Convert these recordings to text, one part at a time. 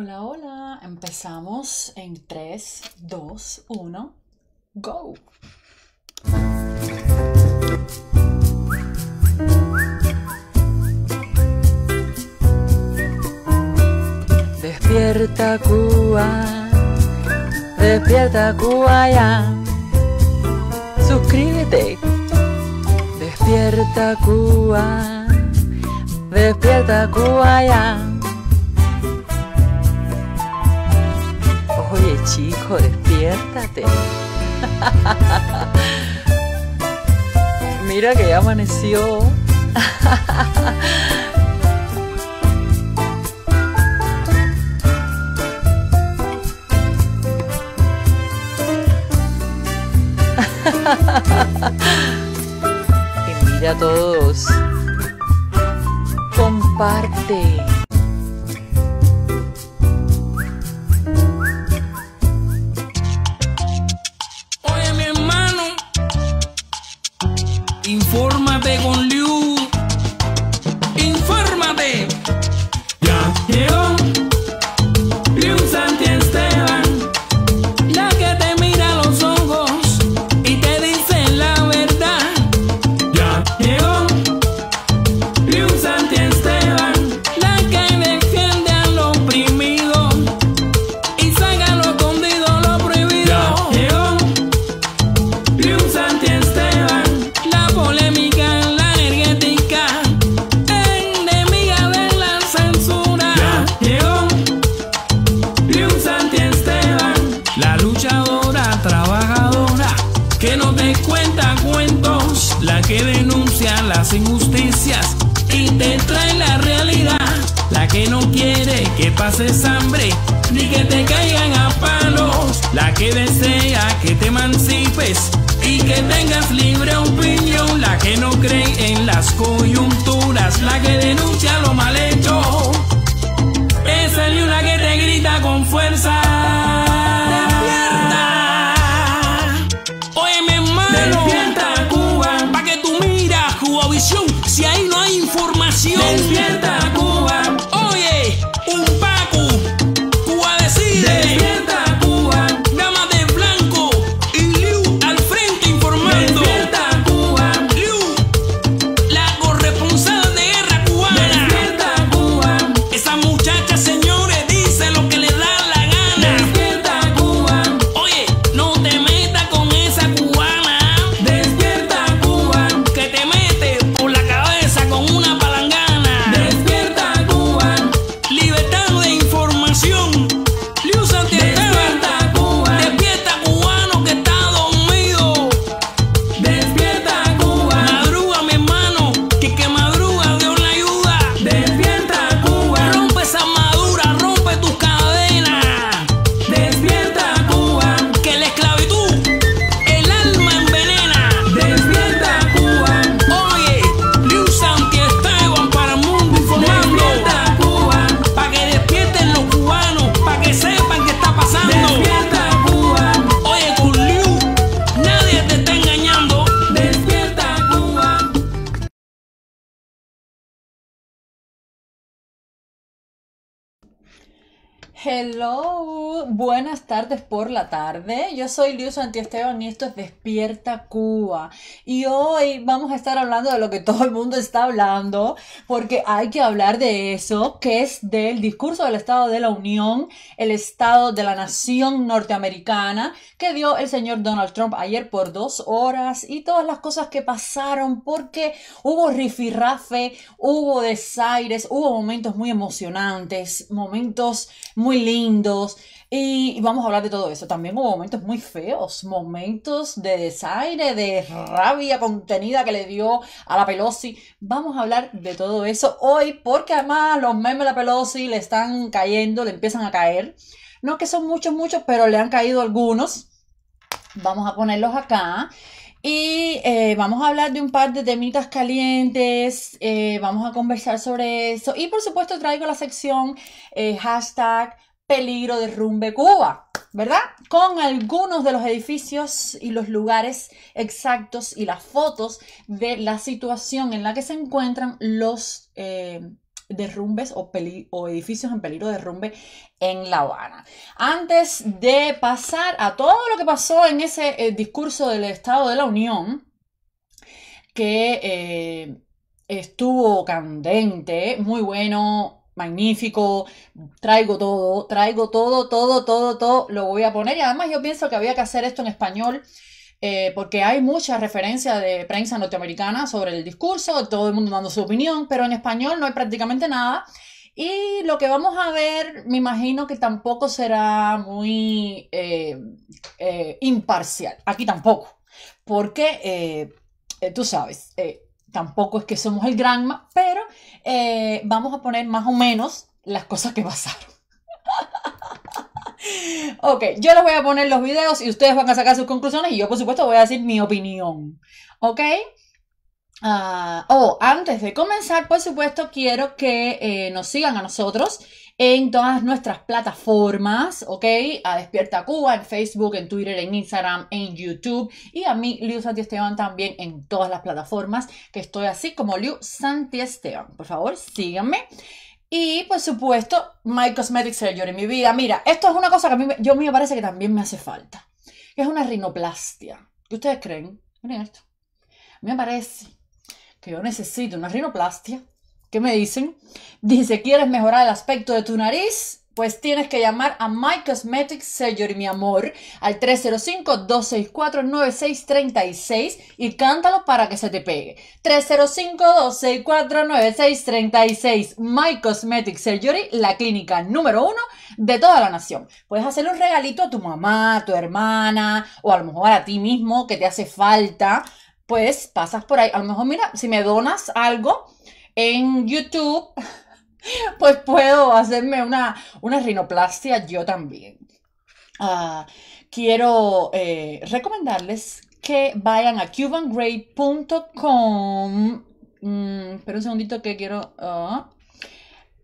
Hola, hola, empezamos en 3, 2, 1, go. Despierta Cuba, despierta Cuba ya. Suscríbete. Despierta Cuba, despierta Cuba ya. chico, despiértate. Mira que ya amaneció. mira a todos. Comparte. Hello, buenas tardes por la tarde. Yo soy Liu Santiesteban y esto es Despierta Cuba. Y hoy vamos a estar hablando de lo que todo el mundo está hablando, porque hay que hablar de eso, que es del discurso del Estado de la Unión, el Estado de la Nación norteamericana, que dio el señor Donald Trump ayer por dos horas y todas las cosas que pasaron, porque hubo rifirrafe, hubo desaires, hubo momentos muy emocionantes, momentos muy lindos. Y vamos a hablar de todo eso. También hubo momentos muy feos, momentos de desaire, de rabia contenida que le dio a la Pelosi. Vamos a hablar de todo eso hoy porque además los memes de la Pelosi le están cayendo, le empiezan a caer. No que son muchos, muchos, pero le han caído algunos. Vamos a ponerlos acá. Y eh, vamos a hablar de un par de temitas calientes, eh, vamos a conversar sobre eso. Y por supuesto traigo la sección eh, hashtag peligro derrumbe Cuba, ¿verdad? Con algunos de los edificios y los lugares exactos y las fotos de la situación en la que se encuentran los eh, derrumbes o, edificios en peligro de derrumbe en La Habana. Antes de pasar a todo lo que pasó en ese eh, discurso del Estado de la Unión, que eh, estuvo candente, muy bueno, magnífico, traigo todo, traigo todo, todo, todo, todo, lo voy a poner. Y además yo pienso que había que hacer esto en español. Eh, porque hay muchas referencias de prensa norteamericana sobre el discurso, todo el mundo dando su opinión, pero en español no hay prácticamente nada. Y lo que vamos a ver, me imagino que tampoco será muy eh, eh, imparcial, aquí tampoco, porque tú sabes, tampoco es que somos el Granma, pero eh, vamos a poner más o menos las cosas que pasaron. ok, yo les voy a poner los videos y ustedes van a sacar sus conclusiones y yo por supuesto voy a decir mi opinión. ¿Ok? Ah, oh, antes de comenzar, por supuesto, quiero que eh, nos sigan a nosotros en todas nuestras plataformas, ¿ok? A Despierta Cuba, en Facebook, en Twitter, en Instagram, en YouTube y a mí, Liu Esteban, también en todas las plataformas que estoy así como Liu Esteban. Por favor, síganme. Y por supuesto, My Cosmetics, Cosmetic en mi vida. Mira, esto es una cosa que a mí, yo, me parece que también me hace falta. Que es una rinoplastia. ¿Qué ustedes creen? Miren esto. A mí me parece que yo necesito una rinoplastia ¿Qué me dicen? Dice, ¿quieres mejorar el aspecto de tu nariz? Pues tienes que llamar a My Cosmetic Surgery, mi amor, al 305-264-9636 y cántalo para que se te pegue. 305-264-9636. My Cosmetic Surgery, la clínica número uno de toda la nación. Puedes hacerle un regalito a tu mamá, a tu hermana o a lo mejor a ti mismo que te hace falta. Pues pasas por ahí. A lo mejor, mira, si me donas algo en YouTube, pues puedo hacerme una, una rinoplastia yo también. Ah, quiero eh, recomendarles que vayan a cubangrade.com. Mm, un segundito que quiero... Ah,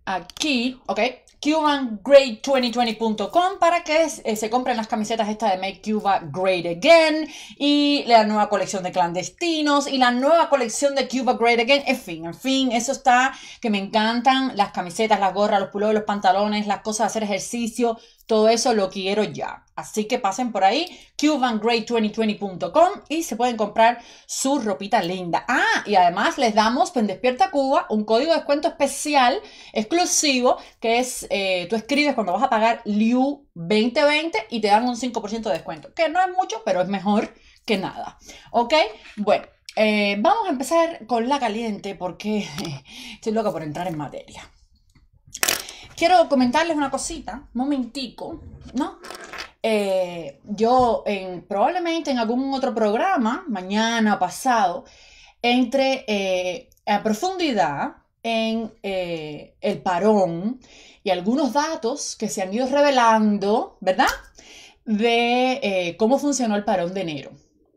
aquí, ok. CubanGreat2020.com para que eh, se compren las camisetas esta de Make Cuba Great Again y la nueva colección de clandestinos y la nueva colección de Cuba Great Again. En fin, en fin, eso está que me encantan las camisetas, las gorras, los pulos, los pantalones, las cosas de hacer ejercicio, todo eso lo quiero ya. Así que pasen por ahí, cubangrade2020.com y se pueden comprar su ropita linda. Ah, y además les damos en Despierta Cuba un código de descuento especial, exclusivo, que es, eh, tú escribes cuando vas a pagar LIU2020 y te dan un 5% de descuento, que no es mucho, pero es mejor que nada. ¿Ok? Bueno, eh, vamos a empezar con la caliente porque estoy loca por entrar en materia quiero comentarles una cosita, momentico, ¿no? Eh, yo probablemente en algún otro programa, mañana o pasado, entre eh, a profundidad en eh, el parón y algunos datos que se han ido revelando, ¿verdad? De cómo funcionó el parón de enero.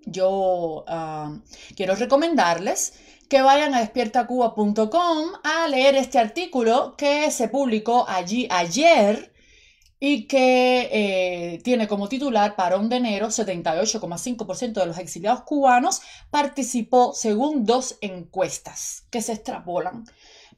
Yo ah, quiero recomendarles que vayan a despiertacuba.com a leer este artículo que se publicó allí ayer y que eh, tiene como titular Parón de enero, 78,5% de los exiliados cubanos participó según dos encuestas que se extrapolan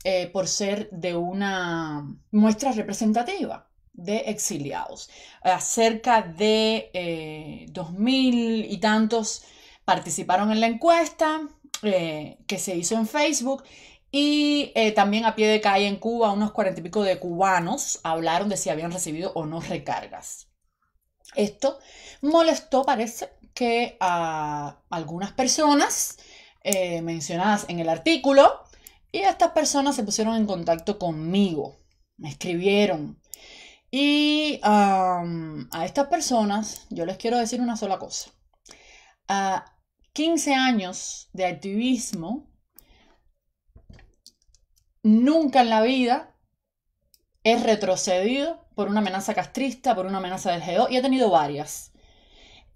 eh, por ser de una muestra representativa de exiliados. Acerca de eh, dos mil y tantos participaron en la encuesta, eh, que se hizo en Facebook. Y eh, también a pie de calle en Cuba, unos cuarenta y pico de cubanos hablaron de si habían recibido o no recargas. Esto molestó, parece, que a algunas personas eh, mencionadas en el artículo y estas personas se pusieron en contacto conmigo, me escribieron. Y a estas personas yo les quiero decir una sola cosa. Ah, 15 años de activismo, nunca en la vida he retrocedido por una amenaza castrista, por una amenaza del GEDO, y he tenido varias.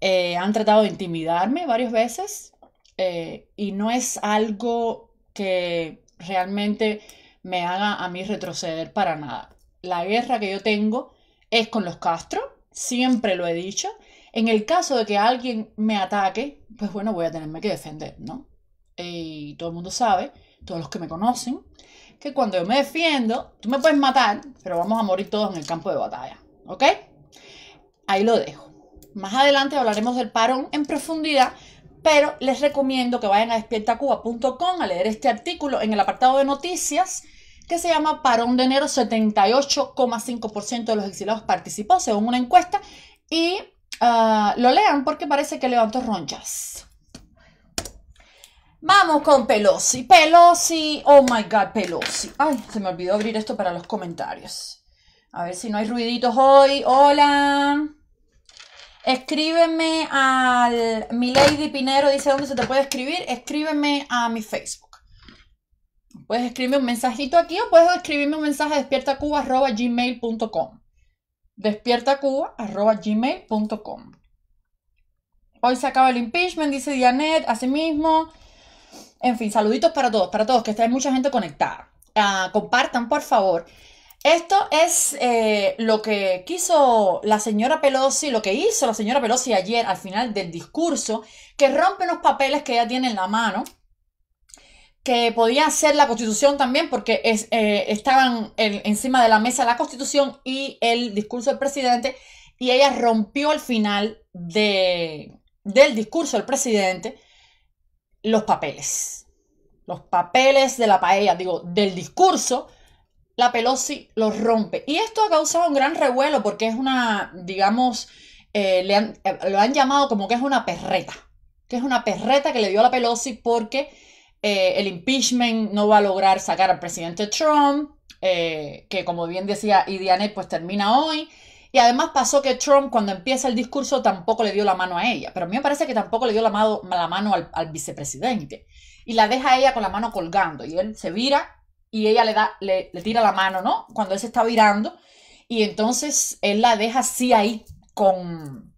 Eh, han tratado de intimidarme varias veces eh, y no es algo que realmente me haga a mí retroceder para nada. La guerra que yo tengo es con los Castro, siempre lo he dicho, en el caso de que alguien me ataque, pues bueno, voy a tenerme que defender, ¿no? Y todo el mundo sabe, todos los que me conocen, que cuando yo me defiendo, tú me puedes matar, pero vamos a morir todos en el campo de batalla, ¿ok? Ahí lo dejo. Más adelante hablaremos del parón en profundidad, pero les recomiendo que vayan a despiertacuba.com a leer este artículo en el apartado de noticias que se llama Parón de enero, 78,5% de los exilados participó según una encuesta y Ah, lo lean porque parece que levanto ronchas. Vamos con Pelosi. Pelosi, oh my god, Pelosi. Ay, se me olvidó abrir esto para los comentarios. A ver si no hay ruiditos hoy. Hola. Escríbeme al Mi Lady Pinero, dice dónde se te puede escribir. Escríbeme a mi Facebook. Puedes escribirme un mensajito aquí o puedes escribirme un mensaje a despiertacuba.gmail.com despiertacuba.gmail.com. Hoy se acaba el impeachment, dice Dianet, así mismo. En fin, saluditos para todos, para todos, que está mucha gente conectada. Ah, compartan, por favor. Esto es eh, lo que quiso la señora Pelosi, lo que hizo la señora Pelosi ayer al final del discurso, que rompe unos papeles que ella tiene en la mano que podía ser la constitución también, porque es, eh, estaban encima de la mesa la constitución y el discurso del presidente, y ella rompió al final de, del discurso del presidente los papeles. Los papeles de la paella, digo, del discurso, la Pelosi los rompe. Y esto ha causado un gran revuelo porque es una, digamos, eh, eh, lo han llamado como que es una perreta, que es una perreta que le dio a la Pelosi porque eh, el impeachment no va a lograr sacar al presidente Trump, eh, que como bien decía Idianet, pues termina hoy. Y además pasó que Trump cuando empieza el discurso tampoco le dio la mano a ella, pero a mí me parece que tampoco le dio la mano, al, vicepresidente. Y la deja a ella con la mano colgando y él se vira y ella le, da, le tira la mano, ¿no? Cuando él se está virando. Y entonces él la deja así ahí con,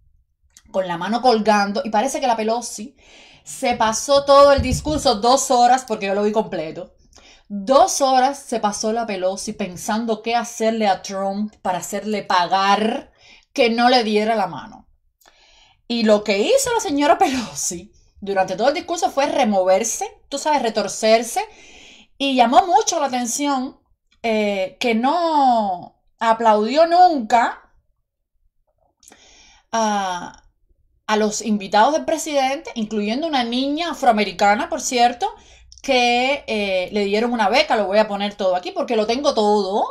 con la mano colgando, y parece que la Pelosi se pasó todo el discurso dos horas, porque yo lo vi completo. Dos horas se pasó la Pelosi pensando qué hacerle a Trump para hacerle pagar que no le diera la mano. Y lo que hizo la señora Pelosi durante todo el discurso fue removerse, tú sabes, retorcerse, y llamó mucho la atención eh, que no aplaudió nunca a, a los invitados del presidente, incluyendo una niña afroamericana, por cierto, que eh, le dieron una beca, lo voy a poner todo aquí porque lo tengo todo.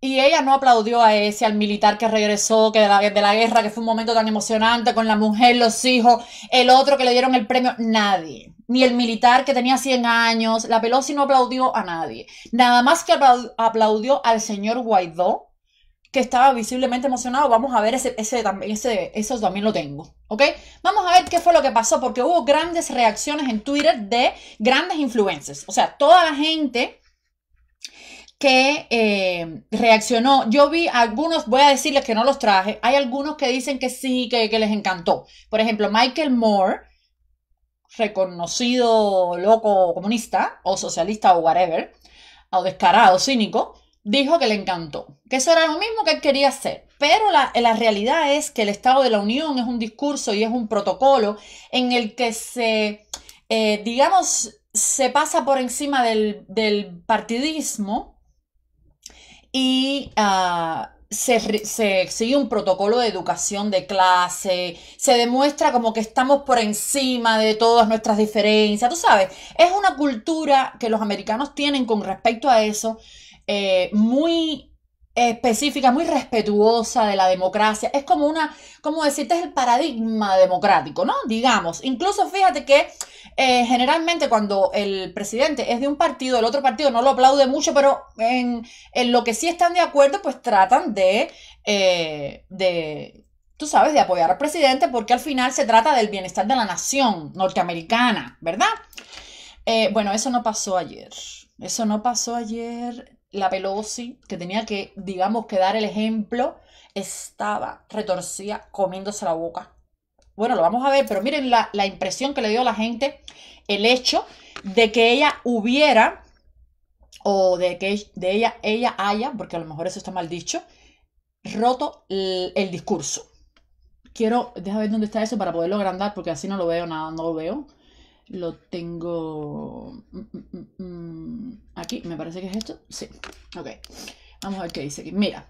Y ella no aplaudió a ese, al militar que regresó, que de la, de la guerra, que fue un momento tan emocionante, con la mujer, los hijos, el otro que le dieron el premio, nadie. Ni el militar que tenía 100 años, la Pelosi no aplaudió a nadie. Nada más que aplaudió al señor Guaidó, que estaba visiblemente emocionado. Vamos a ver ese, ese, ese, eso también lo tengo. ¿Ok? Vamos a ver qué fue lo que pasó, porque hubo grandes reacciones en Twitter de grandes influencers. O sea, toda la gente que eh, reaccionó. Yo vi algunos, voy a decirles que no los traje. Hay algunos que dicen que sí, que, que les encantó. Por ejemplo, Michael Moore, reconocido loco comunista o socialista o whatever, o descarado, cínico, dijo que le encantó eso era lo mismo que él quería hacer. Pero la, realidad es que el Estado de la Unión es un discurso y es un protocolo en el que se, eh, digamos, se pasa por encima del, partidismo y ah, se, se, un protocolo de educación de clase, se demuestra como que estamos por encima de todas nuestras diferencias, tú sabes, es una cultura que los americanos tienen con respecto a eso eh, muy específica, muy respetuosa de la democracia. Es como una, como decirte, es el paradigma democrático, ¿no? Digamos, incluso fíjate que eh, generalmente cuando el presidente es de un partido, el otro partido no lo aplaude mucho, pero en, lo que sí están de acuerdo, pues tratan de, eh, de, tú sabes, de apoyar al presidente porque al final se trata del bienestar de la nación norteamericana, ¿verdad? Eh, bueno, eso no pasó ayer. Eso no pasó ayer la Pelosi, que tenía que, digamos, que dar el ejemplo, estaba retorcida comiéndose la boca. Bueno, lo vamos a ver, pero miren la, impresión que le dio a la gente el hecho de que ella hubiera o de que de ella, ella haya, porque a lo mejor eso está mal dicho, roto el, discurso. Quiero, déjame ver dónde está eso para poderlo agrandar, porque así no lo veo, nada, no lo veo. Lo tengo... Mm, mm, mm, Aquí, me parece que es esto. Sí, ok. Vamos a ver qué dice aquí. Mira,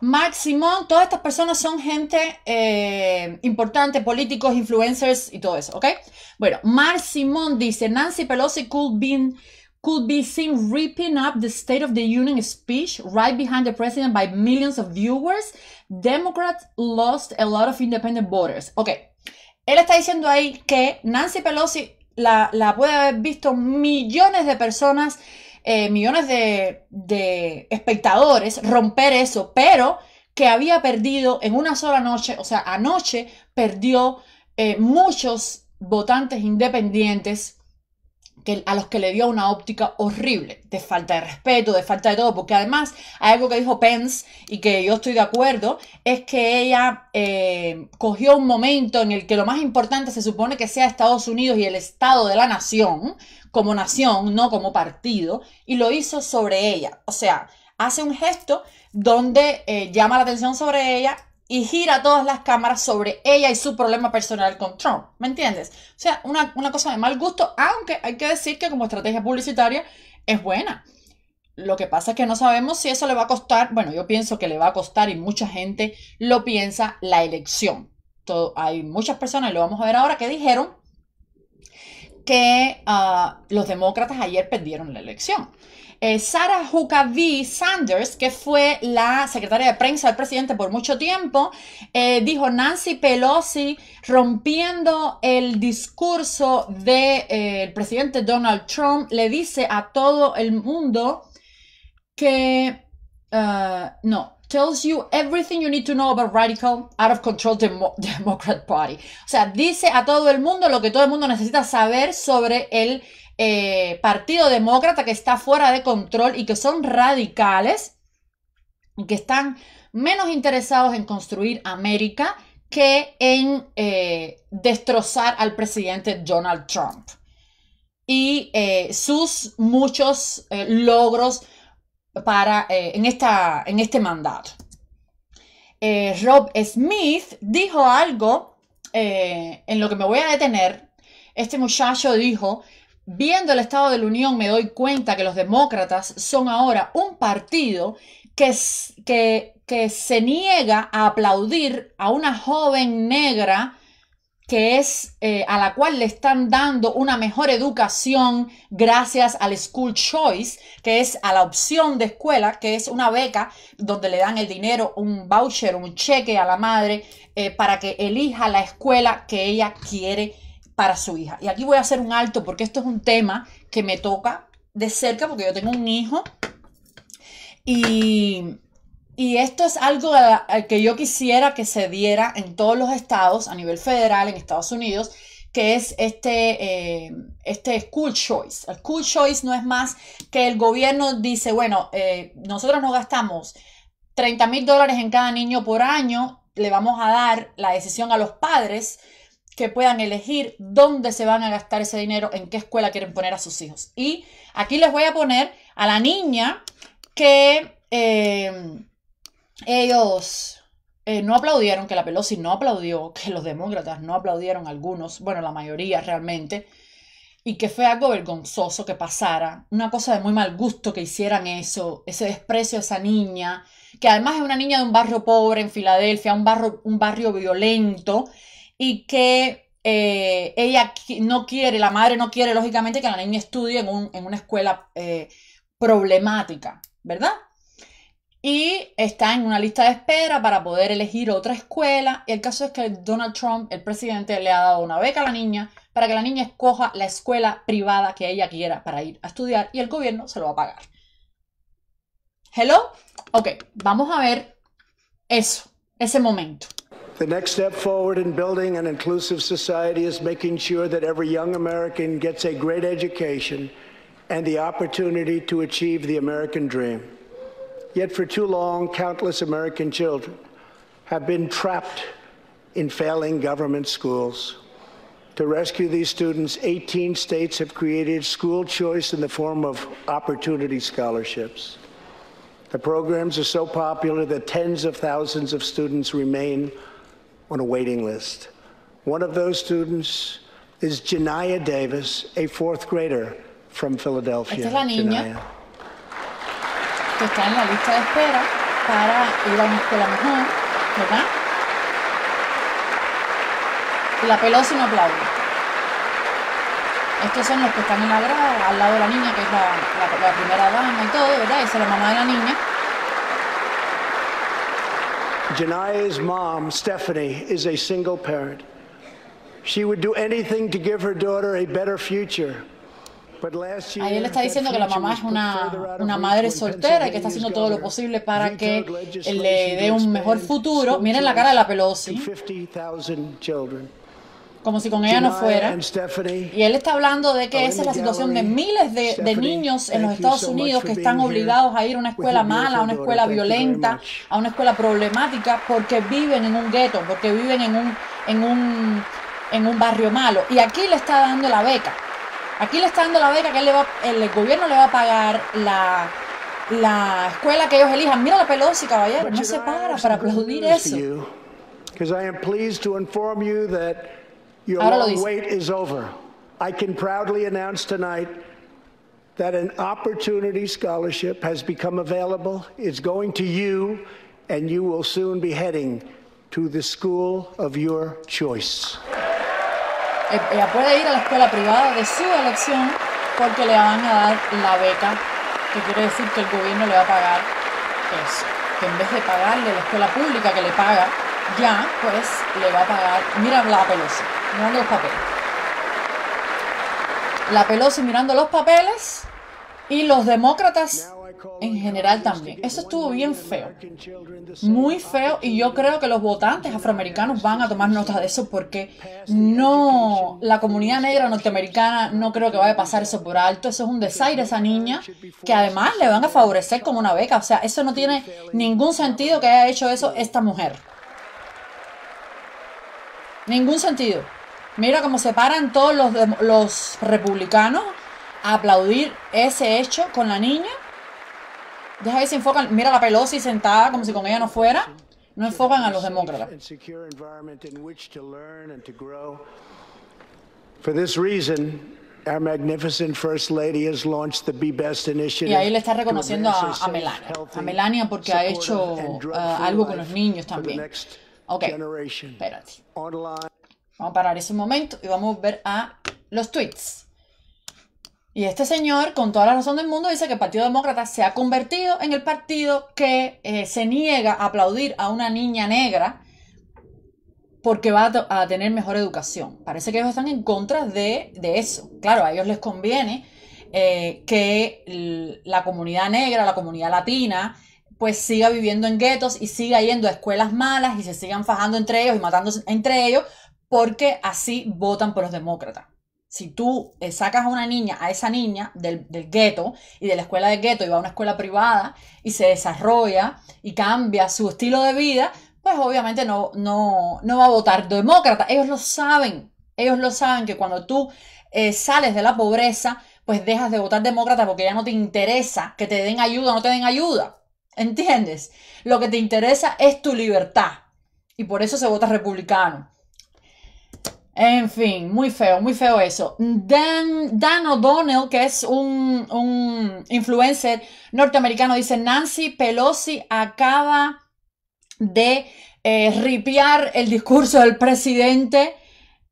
Marc Simón, todas estas personas son gente eh, importante, políticos, influencers y todo eso, ¿ok? Bueno, Marc Simón dice, Nancy Pelosi could be, could be seen ripping up the State of the Union speech right behind the president by millions of viewers. Democrats lost a lot of independent voters. Ok, él está diciendo ahí que Nancy Pelosi la, la puede haber visto millones de personas eh, millones de, espectadores, romper eso, pero que había perdido en una sola noche, o sea, anoche perdió eh, muchos votantes independientes que, a los que le dio una óptica horrible, de falta de respeto, de falta de todo, porque además hay algo que dijo Pence y que yo estoy de acuerdo, es que ella eh, cogió un momento en el que lo más importante se supone que sea Estados Unidos y el Estado de la Nación, como nación, no como partido, y lo hizo sobre ella. O sea, hace un gesto donde eh, llama la atención sobre ella y gira todas las cámaras sobre ella y su problema personal con Trump. ¿Me entiendes? O sea, una, cosa de mal gusto, aunque hay que decir que como estrategia publicitaria es buena. Lo que pasa es que no sabemos si eso le va a costar, bueno, yo pienso que le va a costar y mucha gente lo piensa la elección. Todo, hay muchas personas, y lo vamos a ver ahora, que dijeron que ah, los demócratas ayer perdieron la elección. Eh, Sarah Huckabee Sanders, que fue la secretaria de prensa del presidente por mucho tiempo, eh, dijo Nancy Pelosi rompiendo el discurso del eh, presidente Donald Trump, le dice a todo el mundo que... Ah, no, tells you everything you need to know about radical, out of control Democrat Party. O sea, dice a todo el mundo lo que todo el mundo necesita saber sobre el eh, Partido Demócrata que está fuera de control y que son radicales y que están menos interesados en construir América que en eh, destrozar al presidente Donald Trump y eh, sus muchos logros para, eh, en, esta, en este mandato. Eh, Rob Smith dijo algo eh, en lo que me voy a detener. Este muchacho dijo, viendo el estado de la Unión me doy cuenta que los demócratas son ahora un partido que, que, que se niega a aplaudir a una joven negra que es eh, a la cual le están dando una mejor educación gracias al School Choice, que es a la opción de escuela, que es una beca donde le dan el dinero, un voucher, un cheque a la madre eh, para que elija la escuela que ella quiere para su hija. Y aquí voy a hacer un alto porque esto es un tema que me toca de cerca porque yo tengo un hijo y y esto es algo que yo quisiera que se diera en todos los estados, a nivel federal, en Estados Unidos, que es este, eh, este school choice. El school choice no es más que el gobierno dice, bueno, eh, nosotros nos gastamos 30 mil dólares en cada niño por año, le vamos a dar la decisión a los padres que puedan elegir dónde se van a gastar ese dinero, en qué escuela quieren poner a sus hijos. Y aquí les voy a poner a la niña que... Eh, ellos eh, no aplaudieron, que la Pelosi no aplaudió, que los demócratas no aplaudieron algunos, bueno, la mayoría realmente, y que fue algo vergonzoso que pasara, una cosa de muy mal gusto que hicieran eso, ese desprecio a esa niña, que además es una niña de un barrio pobre en Filadelfia, un barrio, un barrio violento, y que eh, ella no quiere, la madre no quiere, lógicamente, que la niña estudie en, una escuela eh, problemática, ¿verdad? y está en una lista de espera para poder elegir otra escuela. Y El caso es que Donald Trump, el presidente, le ha dado una beca a la niña para que la niña escoja la escuela privada que ella quiera para ir a estudiar y el gobierno se lo va a pagar. Hello? Ok, vamos a ver eso, ese momento. The next step forward in building an inclusive society is making sure that every young American gets a great education and the opportunity to achieve the American dream. Yet for too long, countless American children have been trapped in failing government schools. To rescue these students, 18 states have created school choice in the form of opportunity scholarships. The programs are so popular that tens of thousands of students remain on a waiting list. One of those students is Janaya Davis, a fourth grader from Philadelphia. que está en la lista de espera para ir a una escuela mejor, ¿verdad? La peló no aplauso. Estos son los que están en la grada, al lado de la niña, que es la, primera dama y todo, ¿verdad? Esa es la mamá de la niña. Janae's mom, Stephanie, is a single parent. She would do anything to give her daughter a better future. Ahí él está diciendo que la mamá es una, una, madre soltera y que está haciendo todo lo posible para que le dé un mejor futuro. Miren la cara de la Pelosi. Como si con ella no fuera. Y él está hablando de que esa es la situación de miles de, niños en los Estados Unidos que están obligados a ir a una escuela mala, a una escuela violenta, a una escuela problemática, porque viven en un gueto, porque viven en un, en un, en un barrio malo. Y aquí le está dando la beca. Aquí le está dando la beca que él le va, el gobierno le va a pagar la, la escuela que ellos elijan. Mira la Pelosi, caballero, no se para para aplaudir eso. Ahora lo dice. I can proudly announce tonight that an opportunity scholarship has become available. It's going to you, and you will soon be heading to the school of your choice. Eh, ella puede ir a la escuela privada de su elección porque le van a dar la beca, que quiere decir que el gobierno le va a pagar eso, que en vez de pagarle la escuela pública que le paga, ya pues le va a pagar, mira la Pelosi, mirando los papeles. La Pelosi mirando los papeles y los demócratas en general también. Eso estuvo bien feo, muy feo, y yo creo que los votantes afroamericanos van a tomar nota de eso porque no, la comunidad negra norteamericana no creo que vaya a pasar eso por alto. Eso es un desaire esa niña, que además le van a favorecer como una beca. O sea, eso no tiene ningún sentido que haya hecho eso esta mujer. Ningún sentido. Mira cómo se paran todos los, los republicanos a aplaudir ese hecho con la niña Deja ahí se enfocan. Mira la Pelosi sentada como si con ella no fuera. No enfocan a los demócratas. Y ahí le está reconociendo a, a, Melania. A Melania porque ha hecho eh, algo con los niños también. Ok, espérate. Vamos a parar ese momento y vamos a ver a los tweets. Y este señor, con toda la razón del mundo, dice que el Partido Demócrata se ha convertido en el partido que eh, se niega a aplaudir a una niña negra porque va a, tener mejor educación. Parece que ellos están en contra de, eso. Claro, a ellos les conviene eh, que la comunidad negra, la comunidad latina, pues siga viviendo en guetos y siga yendo a escuelas malas y se sigan fajando entre ellos y matándose entre ellos porque así votan por los demócratas. Si tú eh, sacas a una niña, a esa niña del, gueto y de la escuela de gueto y va a una escuela privada y se desarrolla y cambia su estilo de vida, pues obviamente no, va a votar demócrata. Ellos lo saben, ellos lo saben que cuando tú eh, sales de la pobreza, pues dejas de votar demócrata porque ya no te interesa que te den ayuda o no te den ayuda. ¿Entiendes? Lo que te interesa es tu libertad. Y por eso se vota republicano. En fin, muy feo, muy feo eso. Dan, O'Donnell, que es un, influencer norteamericano, dice, Nancy Pelosi acaba de eh, ripiar el discurso del presidente.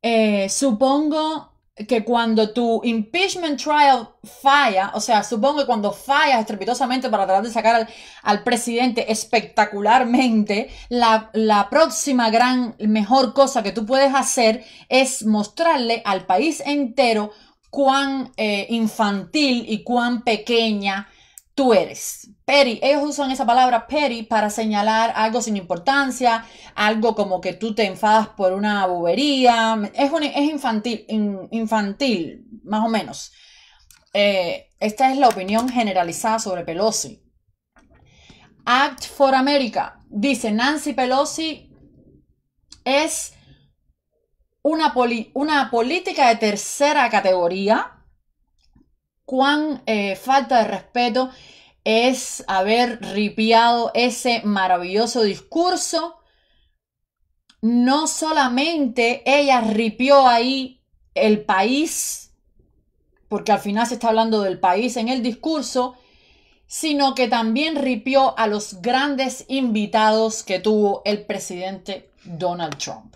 Eh, supongo que cuando tu impeachment trial falla, o sea, supongo que cuando fallas estrepitosamente para tratar de sacar al, presidente espectacularmente, la, próxima gran, mejor cosa que tú puedes hacer es mostrarle al país entero cuán eh, infantil y cuán pequeña tú eres. peri, ellos usan esa palabra peri para señalar algo sin importancia, algo como que tú te enfadas por una bobería. Es, infantil, infantil, más o menos. Eh, esta es la opinión generalizada sobre Pelosi. Act for America dice Nancy Pelosi es una política de tercera categoría cuán eh, falta de respeto es haber ripiado ese maravilloso discurso. No solamente ella ripió ahí el país, porque al final se está hablando del país en el discurso, sino que también ripió a los grandes invitados que tuvo el presidente Donald Trump.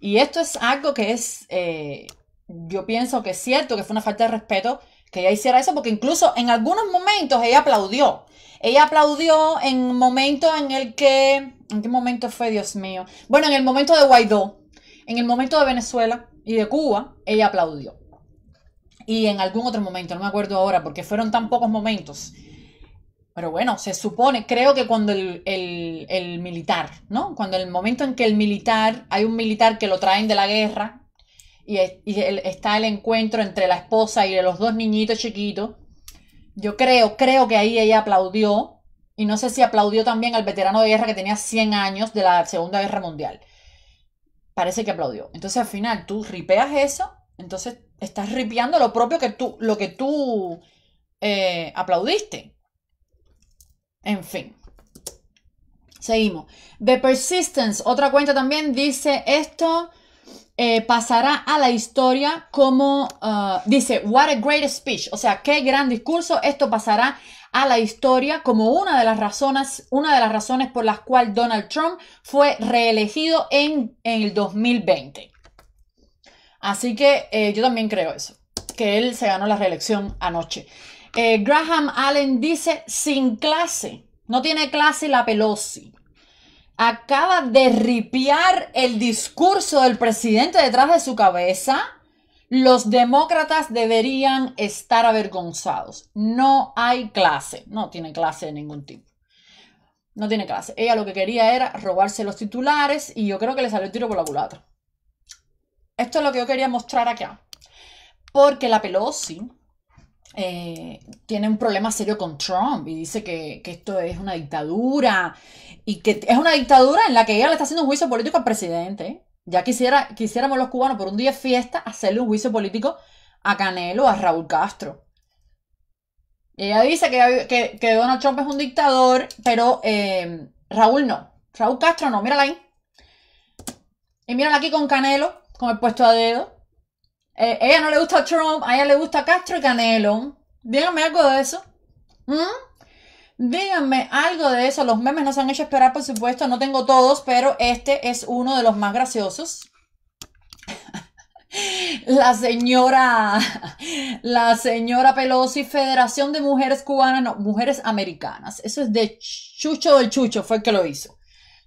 Y esto es algo que es, eh, yo pienso que es cierto, que fue una falta de respeto, que ella hiciera eso, porque incluso en algunos momentos ella aplaudió. Ella aplaudió en un momento en el que. ¿En qué momento fue, Dios mío? Bueno, en el momento de Guaidó, en el momento de Venezuela y de Cuba, ella aplaudió. Y en algún otro momento, no me acuerdo ahora, porque fueron tan pocos momentos. Pero bueno, se supone, creo que cuando el, el, el militar, ¿no? Cuando el momento en que el militar, hay un militar que lo traen de la guerra y, está el encuentro entre la esposa y los dos niñitos chiquitos. Yo creo, creo que ahí ella aplaudió y no sé si aplaudió también al veterano de guerra que tenía 100 años de la Segunda Guerra Mundial. Parece que aplaudió. Entonces al final tú ripeas eso, entonces estás ripeando lo propio que tú, lo que tú eh, aplaudiste. En fin. Seguimos. The Persistence, otra cuenta también, dice esto. Eh, pasará a la historia como, ah, dice, what a great speech, o sea, qué gran discurso, esto pasará a la historia como una de las razones, una de las razones por las cuales Donald Trump fue reelegido en, el 2020. Así que eh, yo también creo eso, que él se ganó la reelección anoche. Eh, Graham Allen dice, sin clase, no tiene clase la Pelosi acaba de ripiar el discurso del presidente detrás de su cabeza, los demócratas deberían estar avergonzados. No hay clase, no tiene clase de ningún tipo. No tiene clase. Ella lo que quería era robarse los titulares y yo creo que le salió el tiro por la culata. Esto es lo que yo quería mostrar acá. Porque la Pelosi eh, tiene un problema serio con Trump y dice que esto es una dictadura y que es una dictadura en la que ella le está haciendo un juicio político al presidente. Ya quisiera, quisiéramos los cubanos por un día de fiesta hacerle un juicio político a Canelo, a Raúl Castro. Ella dice que, que, Donald Trump es un dictador, pero eh, Raúl no. Raúl Castro no, mírala ahí. Y mírala aquí con Canelo, con el puesto a dedo. Eh, ella no le gusta a Trump, a ella le gusta Castro y Canelo. Díganme algo de eso. ¿Mm? Díganme algo de eso. Los memes nos han hecho esperar, por supuesto. No tengo todos, pero este es uno de los más graciosos. La señora, la señora Pelosi, Federación de Mujeres Cubanas, no, Mujeres Americanas. Eso es de Chucho del Chucho, fue el que lo hizo.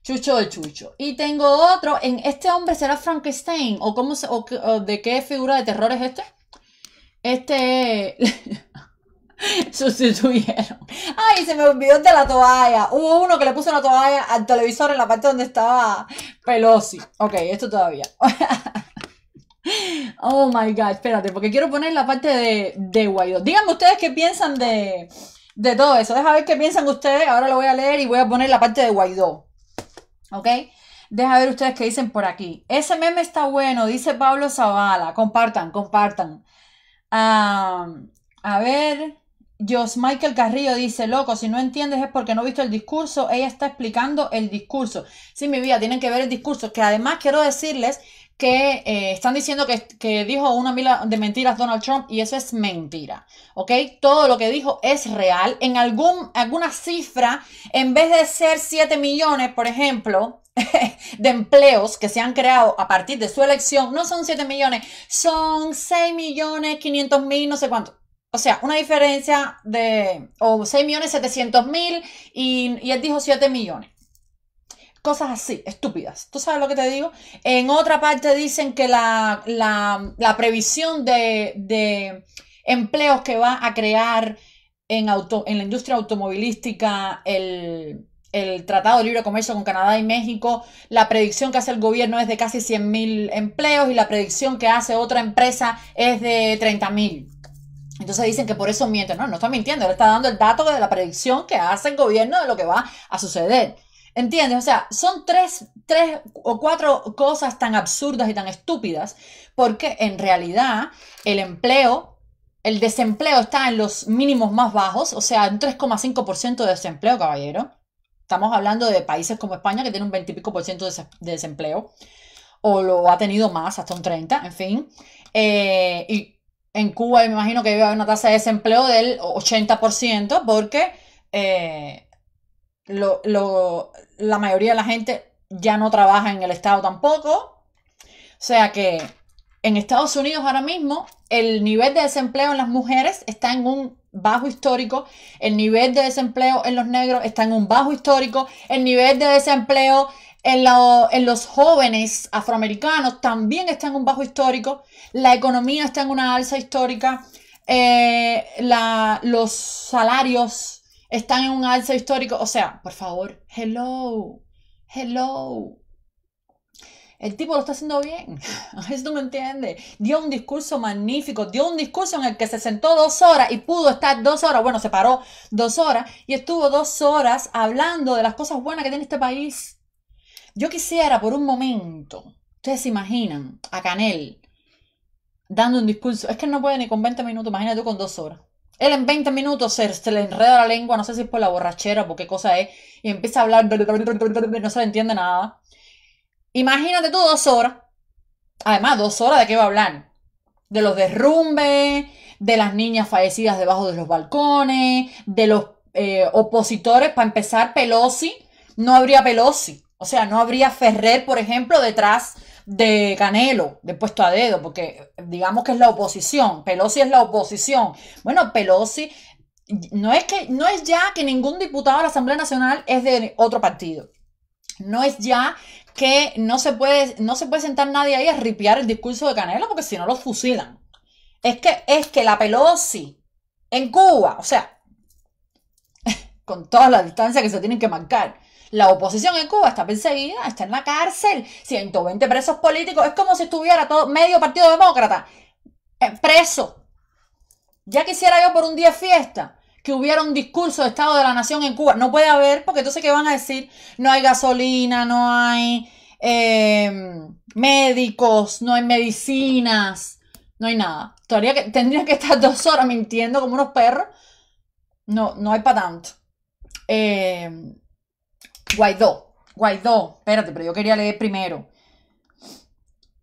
Chucho del Chucho. Y tengo otro, en este hombre será Frankenstein, o cómo o de qué figura de terror es este. Este, sustituyeron. Ay, se me olvidó de la toalla. Hubo uno que le puso una toalla al televisor en la parte donde estaba Pelosi. Ok, esto todavía. oh my god, espérate, porque quiero poner la parte de, de Guaidó. Díganme ustedes qué piensan de, todo eso. Deja ver qué piensan ustedes. Ahora lo voy a leer y voy a poner la parte de Guaidó. ¿Ok? Deja ver ustedes qué dicen por aquí. Ese meme está bueno, dice Pablo Zavala. Compartan, compartan. Ah, a ver. Jos Michael Carrillo dice, loco, si no entiendes es porque no he visto el discurso, ella está explicando el discurso. Sí, mi vida, tienen que ver el discurso, que además quiero decirles que eh, están diciendo que, dijo una mila de mentiras Donald Trump y eso es mentira, ¿ok? Todo lo que dijo es real. En algún, alguna cifra, en vez de ser 7 millones, por ejemplo, de empleos que se han creado a partir de su elección, no son 7 millones, son 6 millones, 500 mil, no sé cuánto. O sea, una diferencia de o 6 millones mil y, él dijo 7 millones. Cosas así, estúpidas. ¿Tú sabes lo que te digo? En otra parte dicen que la, previsión de, empleos que va a crear en, auto, en la industria automovilística el, el Tratado de Libre Comercio con Canadá y México, la predicción que hace el gobierno es de casi 100.000 empleos y la predicción que hace otra empresa es de 30.000. Entonces dicen que por eso mienten. No, no está mintiendo, él está dando el dato de la predicción que hace el gobierno de lo que va a suceder. ¿Entiendes? O sea, son tres, o cuatro cosas tan absurdas y tan estúpidas, porque en realidad el empleo, el desempleo está en los mínimos más bajos, o sea, un 3,5% de desempleo, caballero. Estamos hablando de países como España, que tiene un 20 y pico por ciento de desempleo, o lo ha tenido más, hasta un 30, en fin. Eh, y en Cuba me imagino que debe haber una tasa de desempleo del 80% porque eh, la mayoría de la gente ya no trabaja en el Estado tampoco. O sea que en Estados Unidos ahora mismo el nivel de desempleo en las mujeres está en un bajo histórico, el nivel de desempleo en los negros está en un bajo histórico, el nivel de desempleo en, los jóvenes afroamericanos también está en un bajo histórico, la economía está en una alza histórica, eh, los salarios están en un alza histórico, o sea, por favor, hello, hello. El tipo lo está haciendo bien, eso me entiende. Dio un discurso magnífico, dio un discurso en el que se sentó dos horas y pudo estar dos horas, bueno, se paró dos horas y estuvo dos horas hablando de las cosas buenas que tiene este país yo quisiera por un momento, ustedes se imaginan a Canel dando un discurso, es que no puede ni con 20 minutos, imagínate tú con dos horas. Él en 20 minutos se, le enreda la lengua, no sé si es por la borrachera o por qué cosa es, y empieza a hablar, no se le entiende nada. Imagínate tú dos horas. Además, dos horas de qué va a hablar. De los derrumbes, de las niñas fallecidas debajo de los balcones, de los eh, opositores. Para empezar, Pelosi, no habría Pelosi. O sea, no habría Ferrer, por ejemplo, detrás de Canelo, de puesto a dedo, porque digamos que es la oposición. Pelosi es la oposición. Bueno, Pelosi no es que no es ya que ningún diputado de la Asamblea Nacional es de otro partido. No es ya que no se puede, no se puede sentar nadie ahí a ripiar el discurso de Canelo, porque si no los fusilan. Es que, es que la Pelosi en Cuba, o sea, con toda la distancia que se tienen que marcar, la oposición en Cuba está perseguida, está en la cárcel, 120 presos políticos. Es como si estuviera todo medio partido demócrata eh, preso. Ya quisiera yo por un día fiesta que hubiera un discurso de Estado de la Nación en Cuba. No puede haber, porque entonces ¿qué van a decir? No hay gasolina, no hay em, médicos, no hay medicinas, no hay nada. Todavía que, tendría que estar dos horas mintiendo como unos perros. No, no hay para tanto. Em, Guaidó. Guaidó. Espérate, pero yo quería leer primero.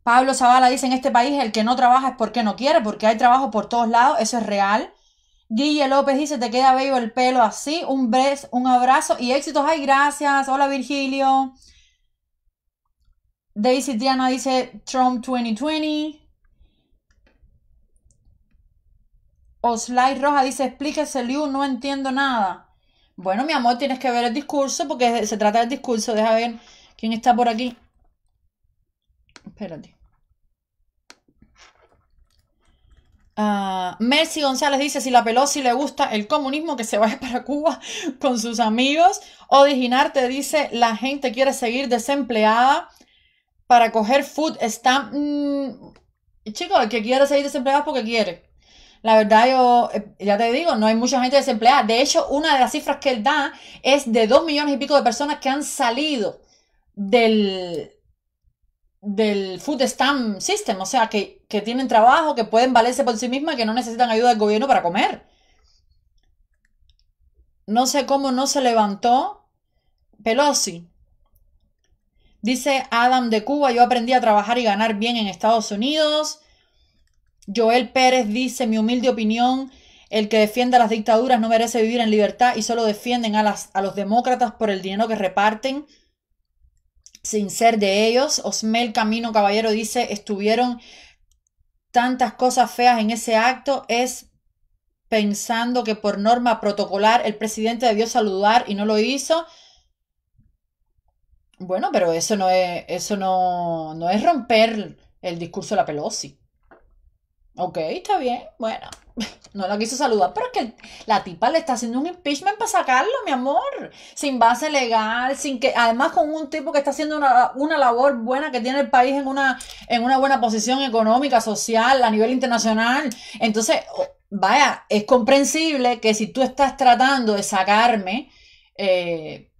Pablo Zavala dice, en este país el que no trabaja es porque no quiere, porque hay trabajo por todos lados, eso es real. Guille López dice, te queda bello el pelo así, un, beso, un abrazo y éxitos. Ay, gracias. Hola Virgilio. Daisy Diana dice, Trump 2020. Oslay Roja dice, explíquese Liu, no entiendo nada. Bueno, mi amor, tienes que ver el discurso porque se trata del discurso. Deja ver quién está por aquí. Espérate. Ah, Messi González dice, si la Pelosi le gusta el comunismo, que se vaya para Cuba con sus amigos. Originarte dice, la gente quiere seguir desempleada para coger food stamp. Mm, chico, chicos, el que quiere seguir desempleado es porque quiere. La verdad, yo eh, ya te digo, no hay mucha gente desempleada. De hecho, una de las cifras que él da es de dos millones y pico de personas que han salido del, food stamp system, o sea, que, que tienen trabajo, que pueden valerse por sí mismas, que no necesitan ayuda del gobierno para comer. No sé cómo no se levantó Pelosi. Dice Adam de Cuba, yo aprendí a trabajar y ganar bien en Estados Unidos. Joel Pérez dice, mi humilde opinión, el que defiende a las dictaduras no merece vivir en libertad y solo defienden a, las, a los demócratas por el dinero que reparten sin ser de ellos. Osmel Camino Caballero dice, estuvieron tantas cosas feas en ese acto, es pensando que por norma protocolar el presidente debió saludar y no lo hizo. Bueno, pero eso no es, eso no es romper el discurso de la Pelosi. Ok, está bien. Bueno, no la quiso saludar, pero es que la tipa le está haciendo un impeachment para sacarlo, mi amor. Sin base legal, sin que. Además, con un tipo que está haciendo una, labor buena, que tiene el país en una, en una buena posición económica, social, a nivel internacional. Entonces, vaya, es comprensible que si tú estás tratando de sacarme eh,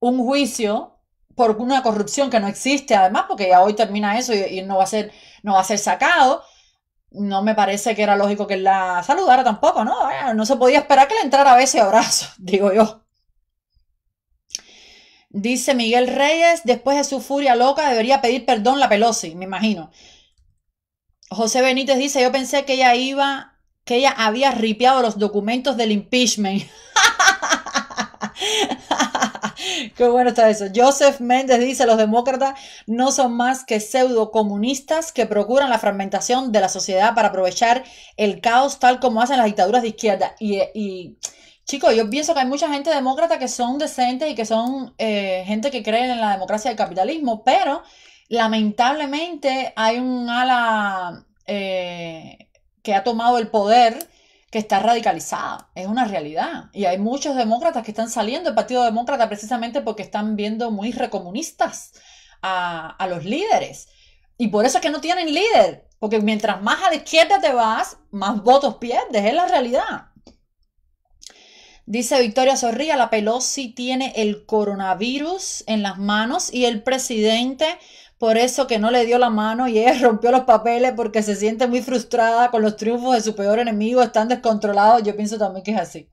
un juicio por una corrupción que no existe, además, porque ya hoy termina eso y, y no va a ser, no va a ser sacado no me parece que era lógico que la saludara tampoco, ¿no? No se podía esperar que le entrara a ese abrazo, digo yo. Dice Miguel Reyes, después de su furia loca debería pedir perdón la Pelosi, me imagino. José Benítez dice, yo pensé que ella iba, que ella había ripiado los documentos del impeachment. Qué bueno está eso. Joseph Méndez dice, los demócratas no son más que pseudo comunistas que procuran la fragmentación de la sociedad para aprovechar el caos tal como hacen las dictaduras de izquierda. Y, chicos, yo pienso que hay mucha gente demócrata que son decentes y que son eh, gente que cree en la democracia y el capitalismo, pero lamentablemente hay un ala eh, que ha tomado el poder que está radicalizada, es una realidad. Y hay muchos demócratas que están saliendo del Partido Demócrata precisamente porque están viendo muy recomunistas a, los líderes. Y por eso es que no tienen líder, porque mientras más a la izquierda te vas, más votos pierdes, es la realidad. Dice Victoria Zorrilla, la Pelosi tiene el coronavirus en las manos y el presidente por eso que no le dio la mano y ella rompió los papeles porque se siente muy frustrada con los triunfos de su peor enemigo, están descontrolados. Yo pienso también que es así,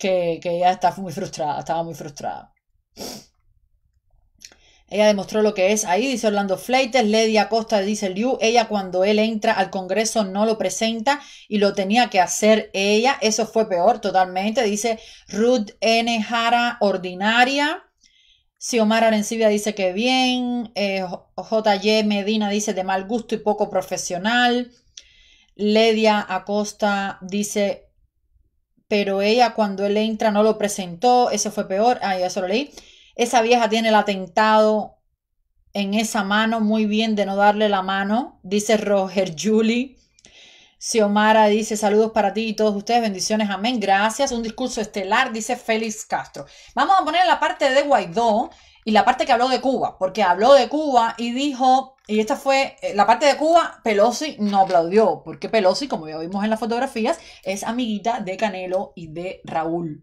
que, ella está muy frustrada, estaba muy frustrada. Ella demostró lo que es ahí, dice Orlando Fleiter, Lady Acosta dice Liu, ella cuando él entra al Congreso no lo presenta y lo tenía que hacer ella, eso fue peor totalmente, dice Ruth N. Jara, ordinaria. Xiomara Arencibia dice que bien. Eh, J.Y. Medina dice de mal gusto y poco profesional. Ledia Acosta dice, pero ella cuando él entra no lo presentó, eso fue peor. Ah, ya eso lo leí. Esa vieja tiene el atentado en esa mano, muy bien de no darle la mano, dice Roger Julie. Xiomara dice saludos para ti y todos ustedes, bendiciones, amén, gracias. Un discurso estelar, dice Félix Castro. Vamos a poner la parte de Guaidó y la parte que habló de Cuba, porque habló de Cuba y dijo, y esta fue eh, la parte de Cuba, Pelosi no aplaudió, porque Pelosi, como ya vimos en las fotografías, es amiguita de Canelo y de Raúl.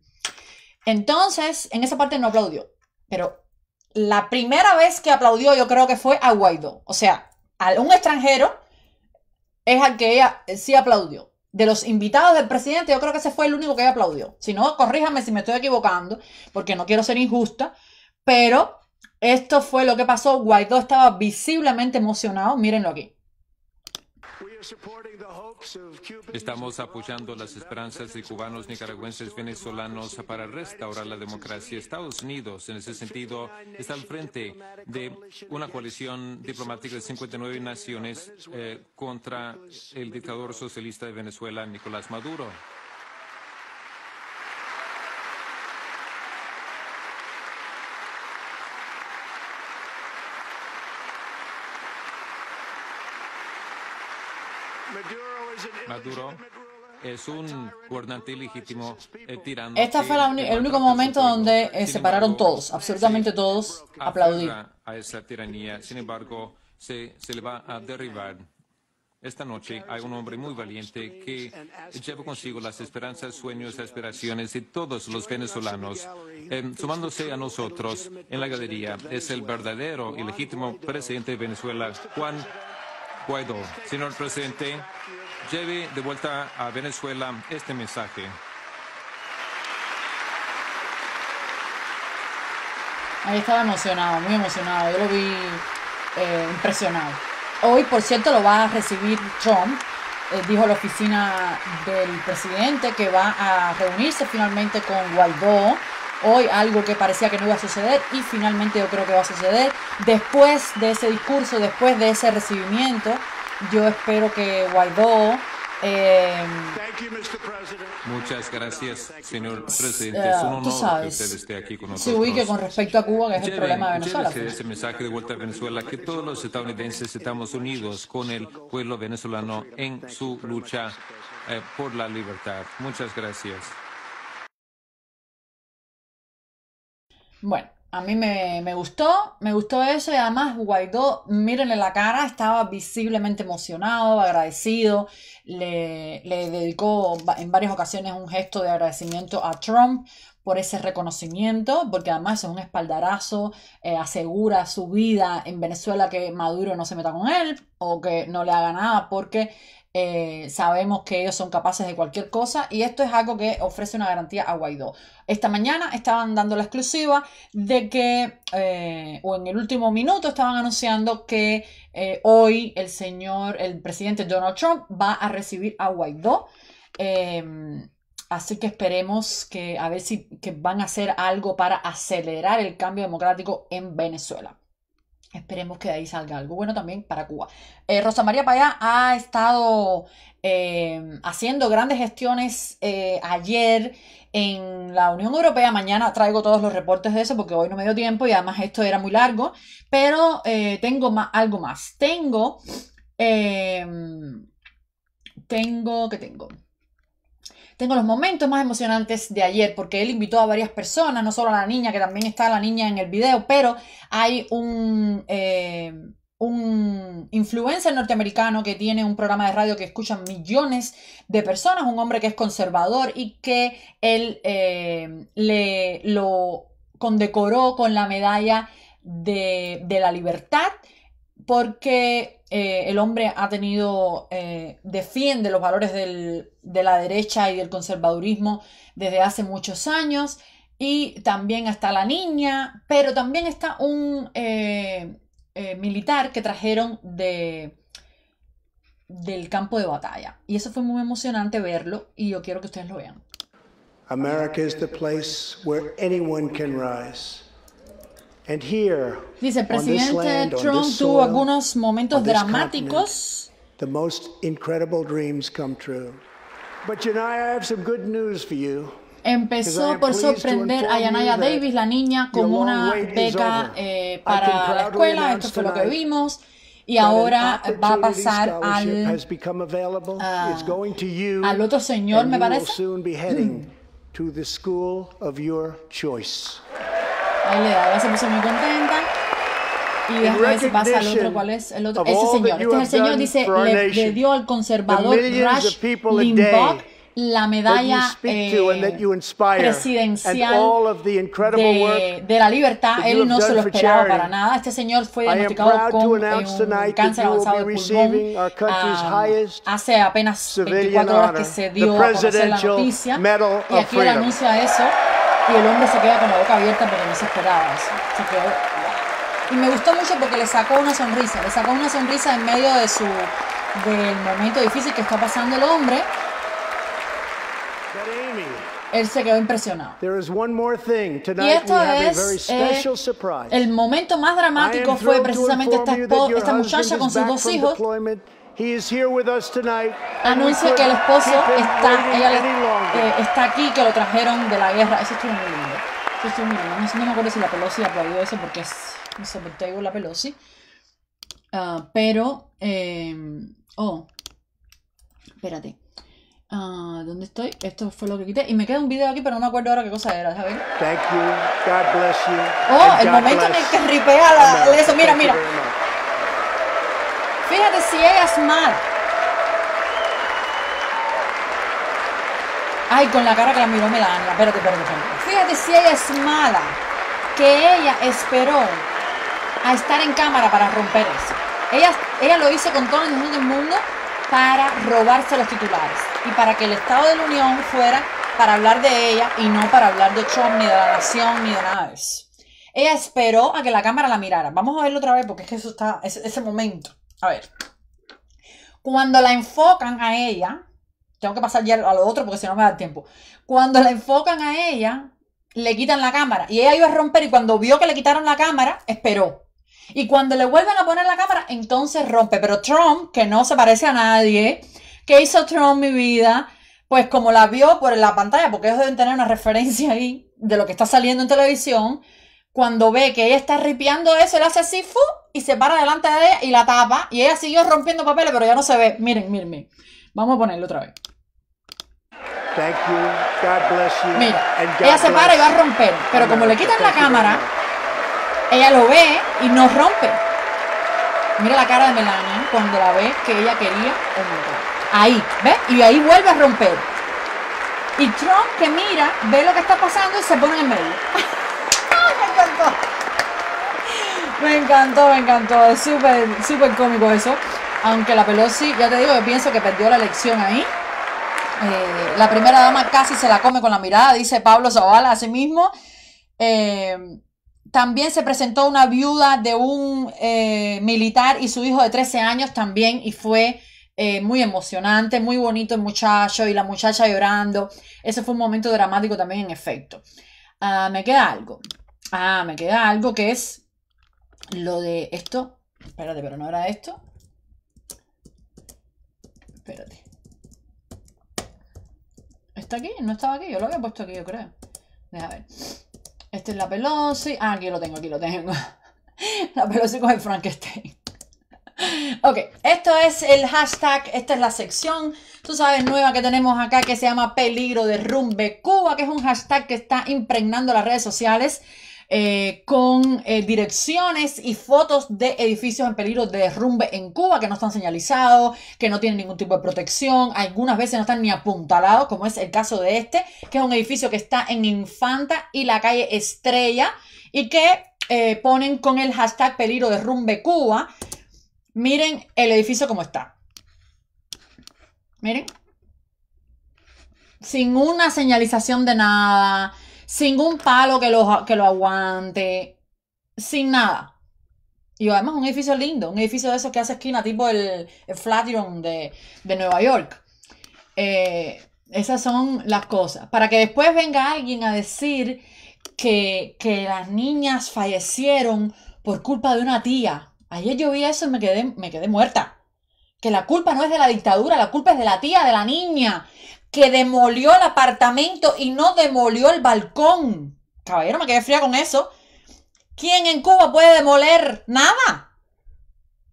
Entonces, en esa parte no aplaudió, pero la primera vez que aplaudió yo creo que fue a Guaidó, o sea, a un extranjero es al que ella sí aplaudió. De los invitados del presidente, yo creo que ese fue el único que ella aplaudió. Si no, corríjame si me estoy equivocando, porque no quiero ser injusta, pero esto fue lo que pasó. Guaidó estaba visiblemente emocionado. Mírenlo aquí. Estamos apoyando las esperanzas de cubanos, nicaragüenses, venezolanos para restaurar la democracia. Estados Unidos, en ese sentido, está al frente de una coalición diplomática de 59 naciones eh, contra el dictador socialista de Venezuela, Nicolás Maduro. Maduro es un gobernante ilegítimo eh, tirando. Este fue el único momento donde eh, se pararon todos, absolutamente todos, aplaudir. A esa tiranía, sin embargo, se, se le va a derribar. Esta noche hay un hombre muy valiente que lleva consigo las esperanzas, sueños, aspiraciones de todos los venezolanos, em, sumándose a nosotros en la galería. Es el verdadero y legítimo presidente de Venezuela, Juan Guaidó. Señor presidente, lleve de vuelta a Venezuela este mensaje. Ahí estaba emocionado, muy emocionado. Yo lo vi eh, impresionado. Hoy, por cierto, lo va a recibir Trump. Eh, dijo la oficina del presidente que va a reunirse finalmente con Guaidó. Hoy algo que parecía que no iba a suceder y finalmente yo creo que va a suceder. Después de ese discurso, después de ese recibimiento, yo espero que Guaidó... Eh, em, Muchas gracias, señor presidente. es un honor sabes, que usted esté aquí con nosotros. Sí, que con respecto a Cuba, que es el problema de Venezuela. ese mensaje de vuelta a Venezuela, que todos los estadounidenses estamos unidos con el pueblo venezolano en su lucha eh, por la libertad. Muchas gracias. Bueno. A mí me, gustó, me gustó eso y además Guaidó, mírenle la cara, estaba visiblemente emocionado, agradecido, le, dedicó en varias ocasiones un gesto de agradecimiento a Trump por ese reconocimiento, porque además es un espaldarazo, eh, asegura su vida en Venezuela que Maduro no se meta con él o que no le haga nada, porque eh, sabemos que ellos son capaces de cualquier cosa y esto es algo que ofrece una garantía a Guaidó. Esta mañana estaban dando la exclusiva de que, eh, o en el último minuto estaban anunciando que eh, hoy el señor, el presidente Donald Trump va a recibir a Guaidó. Em, así que esperemos que a ver si que van a hacer algo para acelerar el cambio democrático en Venezuela. Esperemos que de ahí salga algo bueno también para Cuba. Eh, Rosa María Payá ha estado em, haciendo grandes gestiones eh, ayer en la Unión Europea. Mañana traigo todos los reportes de eso porque hoy no me dio tiempo y además esto era muy largo. Pero eh, tengo algo más. Tengo. Em, tengo. ¿Qué tengo? Tengo los momentos más emocionantes de ayer porque él invitó a varias personas, no solo a la niña, que también está la niña en el video, pero hay un... Eh, influencer norteamericano que tiene un programa de radio que escuchan millones de personas, un hombre que es conservador y que él eh, le, lo condecoró con la medalla de, de la libertad porque eh, el hombre ha tenido, eh, defiende los valores de la derecha y del conservadurismo desde hace muchos años, y también está la niña, pero también está un eh, militar que trajeron del campo de batalla. Y eso fue muy emocionante verlo, y yo quiero que ustedes lo vean. America is the place where anyone can rise. Dice, presidente Trump tuvo algunos momentos dramáticos. Empezó por sorprender a Yanaya Davis, la niña, con una beca eh, para la escuela. Esto fue lo que vimos y ahora va a pasar al, ah, al otro señor, me parece. Ahí le da, se puso muy contenta. Y después pasa al otro, ¿cuál es? El otro, ese señor, este señor, dice, le, dio al conservador Rush Limbaugh la medalla presidencial de, la libertad. Él no se lo esperaba para nada. Este señor fue diagnosticado con eh, un cáncer avanzado de pulmón ah, hace apenas 24 horas que se dio a conocer la noticia. Y aquí anuncia eso. Y el hombre se queda con la boca abierta porque no se esperaba eso. Y me gustó mucho porque le sacó una sonrisa, le sacó una sonrisa en medio de su del momento difícil que está pasando el hombre. Él se quedó impresionado. Y esto es eh, el momento más dramático fue precisamente esta, esta muchacha con sus dos hijos Anuncia que el esposo está, eh, está aquí, que lo trajeron de la guerra. Eso estuvo muy lindo. Eso estuvo muy lindo. No, me acuerdo si la Pelosi aplaudió eso porque es, no sé la Pelosi. Ah, pero, em, oh, espérate. Ah, ¿Dónde estoy? Esto fue lo que quité. Y me queda un video aquí, pero no me acuerdo ahora qué cosa era. ¿sabes? Thank you. God bless you. Oh, el momento en el que ripea la, eso. Mira, mira. Fíjate si ella es mal. Ay, con la cara que la miró Melania. Espérate, espérate, espérate. Fíjate si ella es mala, que ella esperó a estar en cámara para romper eso. Ella, ella lo hizo con todo el mundo del mundo para robarse los titulares y para que el Estado de la Unión fuera para hablar de ella y no para hablar de Trump, ni de la nación, ni de nada de Ella esperó a que la cámara la mirara. Vamos a verlo otra vez porque es que eso está, ese, ese momento a ver. Cuando la enfocan a ella, tengo que pasar ya a lo otro porque si no me da tiempo. Cuando la enfocan a ella, le quitan la cámara. Y ella iba a romper y cuando vio que le quitaron la cámara, esperó. Y cuando le vuelven a poner la cámara, entonces rompe. Pero Trump, que no se parece a nadie, ¿qué hizo Trump mi vida? Pues como la vio por la pantalla, porque ellos deben tener una referencia ahí de lo que está saliendo en televisión, cuando ve que ella está ripeando eso, él hace así, ¡fu! y se para delante de ella y la tapa. Y ella siguió rompiendo papeles, pero ya no se ve. Miren, miren, miren. Vamos a ponerlo otra vez. Thank you. God bless Mira, ella se para y va a romper, pero como le quitan la cámara, ella lo ve y no rompe. Mira la cara de Melanie cuando la ve que ella quería romper. Ahí, ¿ves? Y ahí vuelve a romper. Y Trump que mira, ve lo que está pasando y se pone en medio. me encantó, me encantó. Es súper, súper cómico eso. Aunque la Pelosi, ya te digo, yo pienso que perdió la elección ahí. Eh, la primera dama casi se la come con la mirada, dice Pablo Zavala a sí mismo. Eh, también se presentó una viuda de un eh, militar y su hijo de 13 años también y fue muy emocionante, muy bonito el muchacho y la muchacha llorando. Ese fue un momento dramático también en efecto. Ah, me queda algo. Ah, me queda algo que es lo de esto. Espérate, pero no era esto. Espérate. ¿Está aquí? ¿No estaba aquí? Yo lo había puesto aquí, yo creo. Déjame ver. Esta es la Pelosi. Ah, aquí lo tengo, aquí lo tengo. la Pelosi con el Frankenstein. ok, esto es el hashtag, esta es la sección, tú sabes, nueva que tenemos acá que se llama Peligro de Rumbe Cuba, que es un hashtag que está impregnando las redes sociales eh, con eh, direcciones y fotos de edificios en peligro de derrumbe en Cuba que no están señalizados, que no tienen ningún tipo de protección, algunas veces no están ni apuntalados, como es el caso de este, que es un edificio que está en Infanta y la calle Estrella y que eh, ponen con el hashtag peligro derrumbe Cuba. Miren el edificio como está. Miren. Sin una señalización de nada, sin un palo que lo, que lo aguante, sin nada. Y además un edificio lindo, un edificio de esos que hace esquina, tipo el, Flatiron de, Nueva York. Eh, esas son las cosas. Para que después venga alguien a decir que, las niñas fallecieron por culpa de una tía. Ayer yo vi eso y me quedé, me quedé muerta. Que la culpa no es de la dictadura, la culpa es de la tía, de la niña que demolió el apartamento y no demolió el balcón. Caballero, me quedé fría con eso. ¿Quién en Cuba puede demoler nada?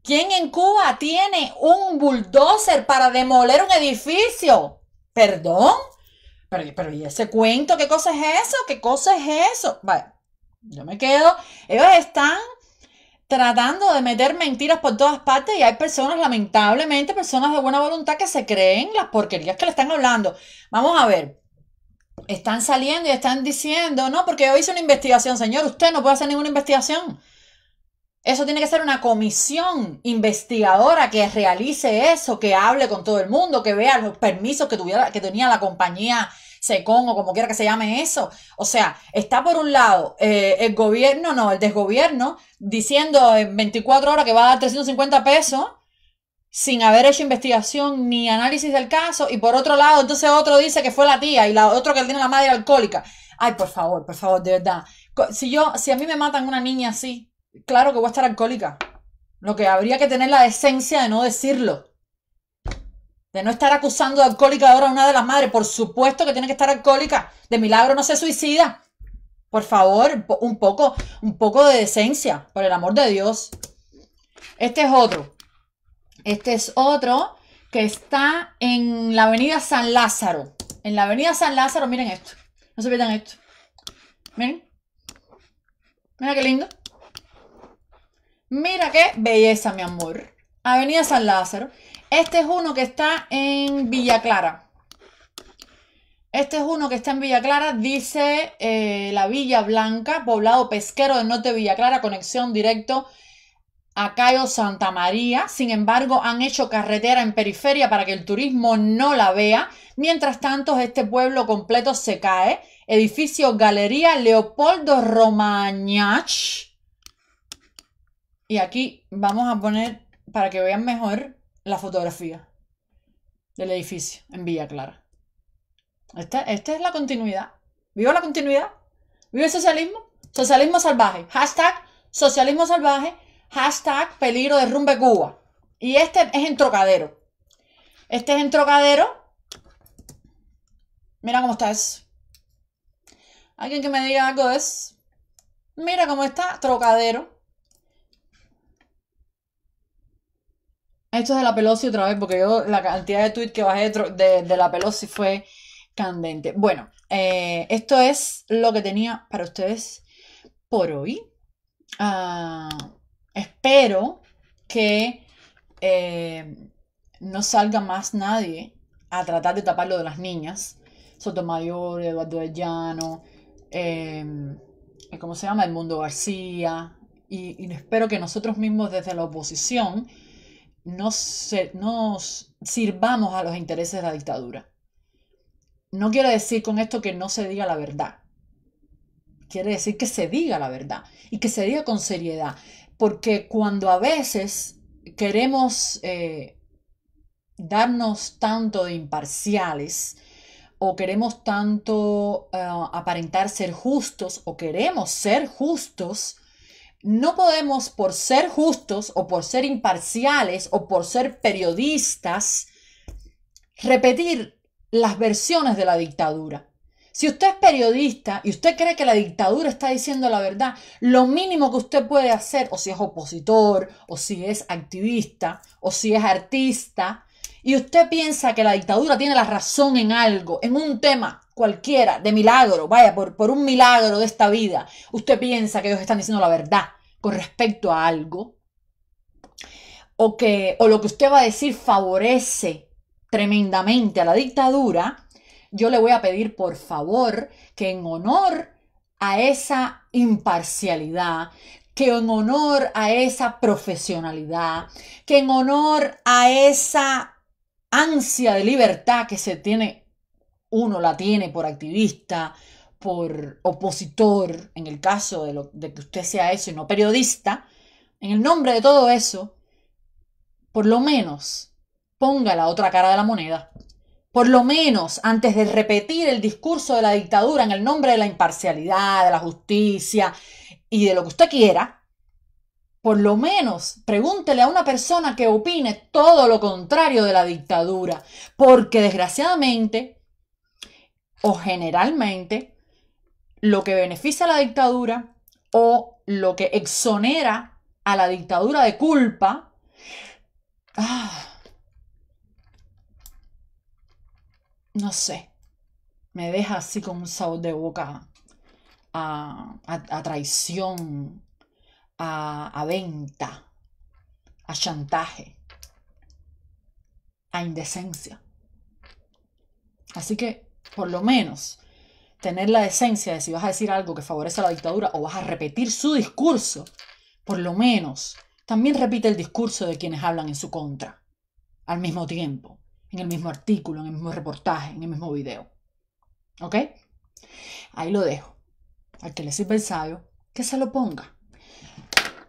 ¿Quién en Cuba tiene un bulldozer para demoler un edificio? ¿Perdón? Pero, pero ¿y ese cuento? ¿Qué cosa es eso? ¿Qué cosa es eso? Vale, yo me quedo. Ellos están tratando de meter mentiras por todas partes y hay personas, lamentablemente, personas de buena voluntad que se creen las porquerías que le están hablando. Vamos a ver. Están saliendo y están diciendo, no, porque yo hice una investigación, señor, usted no puede hacer ninguna investigación. Eso tiene que ser una comisión investigadora que realice eso, que hable con todo el mundo, que vea los permisos que, tuviera, que tenía la compañía SECON o como quiera que se llame eso. O sea, está por un lado eh, el gobierno, no, el desgobierno, diciendo en 24 horas que va a dar 350 pesos sin haber hecho investigación ni análisis del caso, y por otro lado, entonces otro dice que fue la tía y la otro que tiene la madre alcohólica. Ay, por favor, por favor, de verdad. Si yo, si a mí me matan una niña así, claro que voy a estar alcohólica. Lo que habría que tener la decencia de no decirlo. De no estar acusando de alcohólica ahora a una de las madres. Por supuesto que tiene que estar alcohólica. De milagro no se suicida. Por favor, un poco, un poco de decencia, por el amor de Dios. Este es otro. Este es otro que está en la avenida San Lázaro. En la avenida San Lázaro, miren esto. No se pierdan esto. Miren. Mira qué lindo. Mira qué belleza, mi amor. Avenida San Lázaro. Este es uno que está en Villa Clara. Este es uno que está en Villa Clara, dice eh, la Villa Blanca, poblado pesquero del norte de Villa Clara, conexión directo a Cayo Santa María. Sin embargo, han hecho carretera en periferia para que el turismo no la vea. Mientras tanto, este pueblo completo se cae. Edificio Galería Leopoldo Romagnach. Y aquí vamos a poner, para que vean mejor, la fotografía del edificio en Villa Clara. Esta, es la continuidad. ¿Vivo la continuidad? ¿Vivo el socialismo? Socialismo salvaje. Hashtag socialismo salvaje. Hashtag peligro derrumbe Cuba. Y este es en trocadero. Este es en trocadero. Mira cómo está eso. Alguien que me diga algo es. Mira cómo está, trocadero. Esto es de la Pelosi otra vez, porque yo la cantidad de tweets que bajé de, la Pelosi fue candente. Bueno, eh, esto es lo que tenía para ustedes por hoy. Ah, espero que eh, no salga más nadie a tratar de tapar lo de las niñas. Sotomayor, Eduardo de em, eh, ¿cómo se llama? El Mundo García. Y, y espero que nosotros mismos desde la oposición no, se, sirvamos a los intereses de la dictadura. No quiero decir con esto que no se diga la verdad. Quiere decir que se diga la verdad y que se diga con seriedad. Porque cuando a veces queremos eh, darnos tanto de imparciales o queremos tanto eh, aparentar ser justos o queremos ser justos, no podemos por ser justos o por ser imparciales o por ser periodistas repetir las versiones de la dictadura. Si usted es periodista y usted cree que la dictadura está diciendo la verdad, lo mínimo que usted puede hacer, o si es opositor, o si es activista, o si es artista, y usted piensa que la dictadura tiene la razón en algo, en un tema cualquiera, de milagro, vaya, por, un milagro de esta vida, usted piensa que ellos están diciendo la verdad con respecto a algo, o, que, o lo que usted va a decir favorece tremendamente a la dictadura, yo le voy a pedir por favor que en honor a esa imparcialidad, que en honor a esa profesionalidad, que en honor a esa ansia de libertad que se tiene, uno la tiene por activista, por opositor, en el caso de, lo, de que usted sea eso y no periodista, en el nombre de todo eso, por lo menos ponga la otra cara de la moneda. Por lo menos, antes de repetir el discurso de la dictadura en el nombre de la imparcialidad, de la justicia y de lo que usted quiera, por lo menos pregúntele a una persona que opine todo lo contrario de la dictadura, porque desgraciadamente o generalmente lo que beneficia a la dictadura o lo que exonera a la dictadura de culpa. Ah. no sé, me deja así con un sabor de boca a, traición, a venta, a chantaje, a indecencia. Así que, por lo menos, tener la decencia de si vas a decir algo que favorece a la dictadura o vas a repetir su discurso, por lo menos también repite el discurso de quienes hablan en su contra, al mismo tiempo, en el mismo artículo, en el mismo reportaje, en el mismo video. ¿Ok? Ahí lo dejo. Al que le sirva el sabio, que se lo ponga.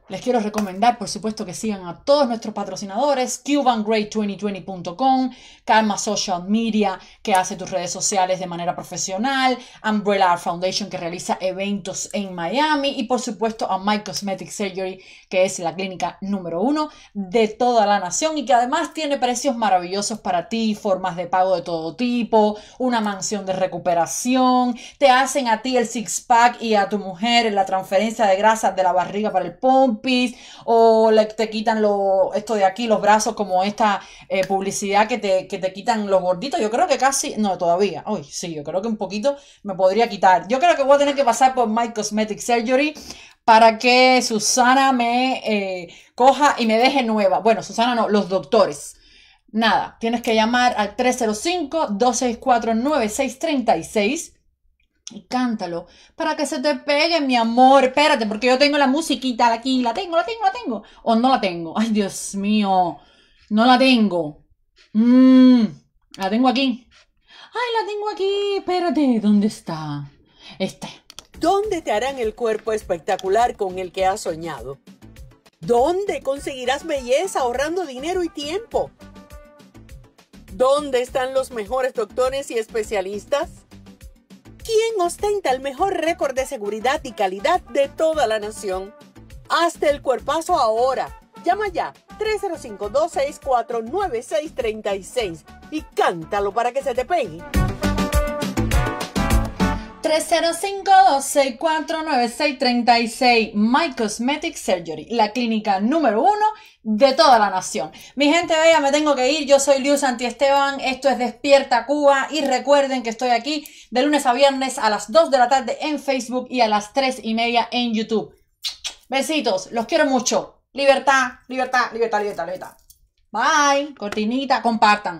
Les quiero recomendar, por supuesto, que sigan a todos nuestros patrocinadores, CubanGrade2020.com, Karma Social Media, que hace tus redes sociales de manera profesional, Umbrella Art Foundation, que realiza eventos en Miami, y por supuesto a My Cosmetic Surgery, que es la clínica número uno de toda la nación y que además tiene precios maravillosos para ti, formas de pago de todo tipo, una mansión de recuperación, te hacen a ti el six-pack y a tu mujer la transferencia de grasas de la barriga para el pump pis o le, te quitan lo, esto de aquí, los brazos, como esta eh, publicidad que te, que te quitan los gorditos. Yo creo que casi, no, todavía, hoy sí, yo creo que un poquito me podría quitar. Yo creo que voy a tener que pasar por My Cosmetic Surgery para que Susana me eh, coja y me deje nueva. Bueno, Susana no, los doctores. Nada, tienes que llamar al 305-264-9636 y cántalo. Para que se te pegue, mi amor. Espérate, porque yo tengo la musiquita aquí. La tengo, la tengo, la tengo. O no la tengo. Ay, Dios mío. No la tengo. Mm, la tengo aquí. Ay, la tengo aquí. Espérate, ¿dónde está? Este. ¿Dónde te harán el cuerpo espectacular con el que has soñado? ¿Dónde conseguirás belleza ahorrando dinero y tiempo? ¿Dónde están los mejores doctores y especialistas? ¿Quién ostenta el mejor récord de seguridad y calidad de toda la nación. Hasta el cuerpazo ahora. Llama ya 305-264-9636 y cántalo para que se te pegue. 305-264-9636. My Cosmetic Surgery, la clínica número uno de toda la nación. Mi gente bella, me tengo que ir. Yo soy Liu Antiesteban, Esto es Despierta Cuba. Y recuerden que estoy aquí de lunes a viernes a las 2 de la tarde en Facebook y a las 3 y media en YouTube. Besitos, los quiero mucho. Libertad, libertad, libertad, libertad, libertad. Bye. Cortinita, compartan.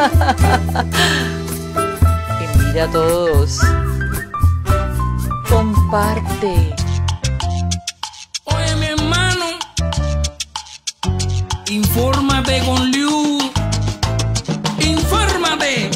mira a todos. Comparte. Oye, mi hermano. Infórmate con Liu. Infórmate.